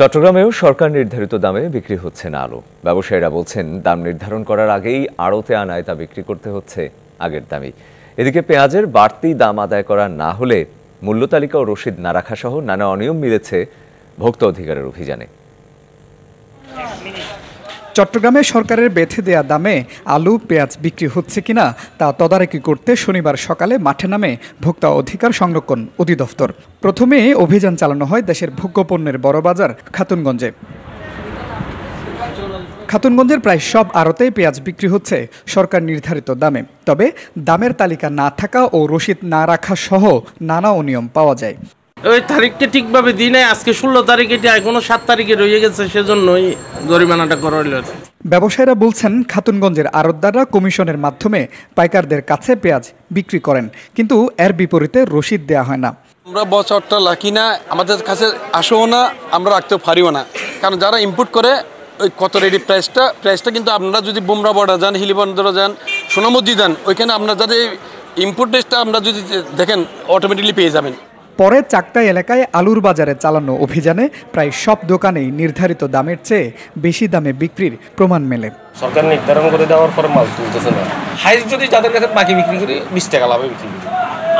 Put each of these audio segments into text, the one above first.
চট্টগ্রামেও সরকার নির্ধারিত দামে বিক্রি হচ্ছে না আলু ব্যবসায়ীরা বলছেন দাম নির্ধারণ করার আগেই আড়তে আনায় তা বিক্রি করতে হচ্ছে আগের দামই এদিকে পেঁয়াজের বাড়তি দাম আদায় করা না হলে মূল্য তালিকা ও রসিদ না রাখা সহ নানা অনিয়ম মিলেছে ভোক্তা অধিকারের অভিযানে চট্টগ্রামে সরকারের বেঁধে দেয়া দামে আলু পেঁয়াজ বিক্রি হচ্ছে কিনা তা তদারকি করতে শনিবার সকালে মাঠে নামে ভোক্তা অধিকার সংরক্ষণ অধিদপ্তর প্রথমে অভিযান চালানো হয় দেশের ভোগ্যপণ্যের বড় বাজার খাতুনগঞ্জে খাতুনগঞ্জের প্রায় সব আড়তেই পেঁয়াজ বিক্রি হচ্ছে সরকার নির্ধারিত দামে তবে দামের তালিকা না থাকা ও রসিদ না রাখা সহ নানা অনিয়ম পাওয়া যায় ওই তারিখটা ঠিকভাবে দিই নাই আজকে ষোলো তারিখ এটি এখনো সাত তারিখে রয়ে গেছে সেজন্যই জরিমানাটা করা হইল ব্যবসায়ীরা বলছেন খাতুনগঞ্জের আরতদাররা কমিশনের মাধ্যমে পাইকারদের কাছে পেঁয়াজ বিক্রি করেন কিন্তু এর বিপরীতে রসিদ দেয়া হয় না আমরা বছরটা লাখি না আমাদের কাছে আসেও না আমরা রাখতেও পারিও না কারণ যারা ইম্পোর্ট করে ওই কত রেডি প্রাইসটা প্রাইসটা কিন্তু আপনারা যদি বোমরা বর্ডার যান হিলিবন্দরা যান সোনামুদ্দি যান ওইখানে আপনার যাদের ইম্পোর্ট আমরা যদি দেখেন অটোমেটিকলি পেয়ে যাবেন পরে চাকটাই এলাকায় আলুর বাজারে চালানো অভিযানে প্রায় সব দোকানেই নির্ধারিত দামের চেয়ে বেশি দামে বিক্রির প্রমাণ মেলে সরকার নির্ধারণ করে দেওয়ার পর মাল তুলতেছে না হাইস যদি যাদের কাছে বাকি বিক্রি করি বিশ টাকা লাভে বিক্রি করি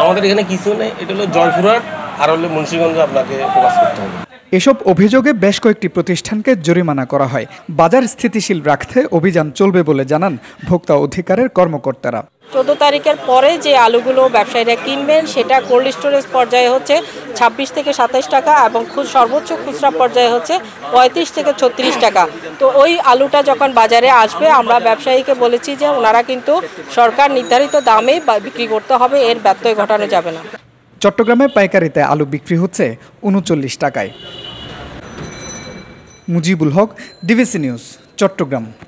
আমাদের এখানে কিছু নেই এটা হলো জয়পুরহাট আর হলে মুন্সীগঞ্জ আপনাকে প্রকাশ করতে হবে এসব অভিযোগে বেশ কয়েকটি প্রতিষ্ঠানকে জরিমানা করা হয় বাজার স্থিতিশীল রাখতে অভিযান চলবে বলে জানান ভোক্তা অধিকারের কর্মকর্তারা চোদ্দ তারিখের পরে যে আলুগুলো ব্যবসায়ীরা কিনবেন সেটা কোল্ড স্টোরেজ পর্যায়ে হচ্ছে ২৬ থেকে সাতাশ টাকা এবং খুব সর্বোচ্চ খুচরা পর্যায়ে হচ্ছে ৩৫ থেকে ছত্রিশ টাকা তো ওই আলুটা যখন বাজারে আসবে আমরা ব্যবসায়ীকে বলেছি যে ওনারা কিন্তু সরকার নির্ধারিত দামে বিক্রি করতে হবে এর ব্যত্যয় ঘটানো যাবে না চট্টগ্রামে পাইকারিতে আলু বিক্রি হচ্ছে উনচল্লিশ টাকায় মুজিবুল হক ডিভিসি নিউজ চট্টগ্রাম